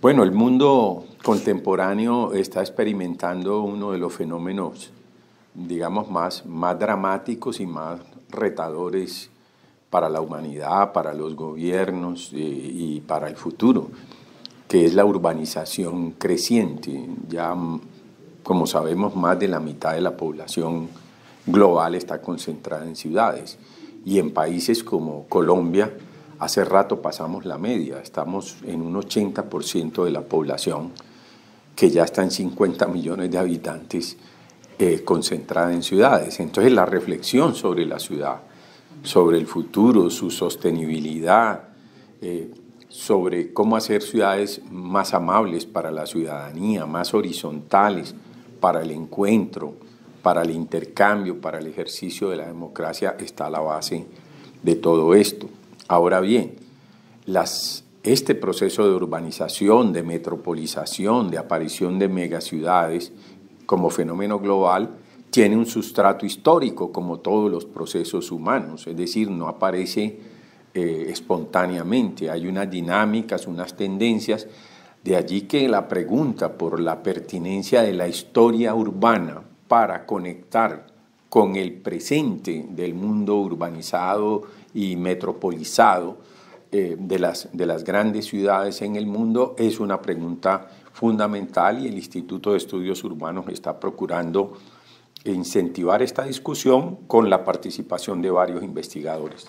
Bueno, el mundo contemporáneo está experimentando uno de los fenómenos, digamos, más, más dramáticos y más retadores para la humanidad, para los gobiernos eh, y, para el futuro, que es la urbanización creciente. Ya como sabemos, más de la mitad de la población global está concentrada en ciudades y en países como Colombia, hace rato pasamos la media, estamos en un 80% de la población que ya está en 50 millones de habitantes eh, concentrada en ciudades. Entonces la reflexión sobre la ciudad, sobre el futuro, su sostenibilidad, eh, sobre cómo hacer ciudades más amables para la ciudadanía, más horizontales, para el encuentro, para el intercambio, para el ejercicio de la democracia está la base de todo esto. Ahora bien, este proceso de urbanización, de metropolización, de aparición de megaciudades como fenómeno global, tiene un sustrato histórico como todos los procesos humanos, es decir, no aparece eh, espontáneamente, hay unas dinámicas, unas tendencias de allí que la pregunta por la pertinencia de la historia urbana para conectar con el presente del mundo urbanizado y metropolizado eh, de, las, de las grandes ciudades en el mundo es una pregunta fundamental y el Instituto de Estudios Urbanos está procurando incentivar esta discusión con la participación de varios investigadores.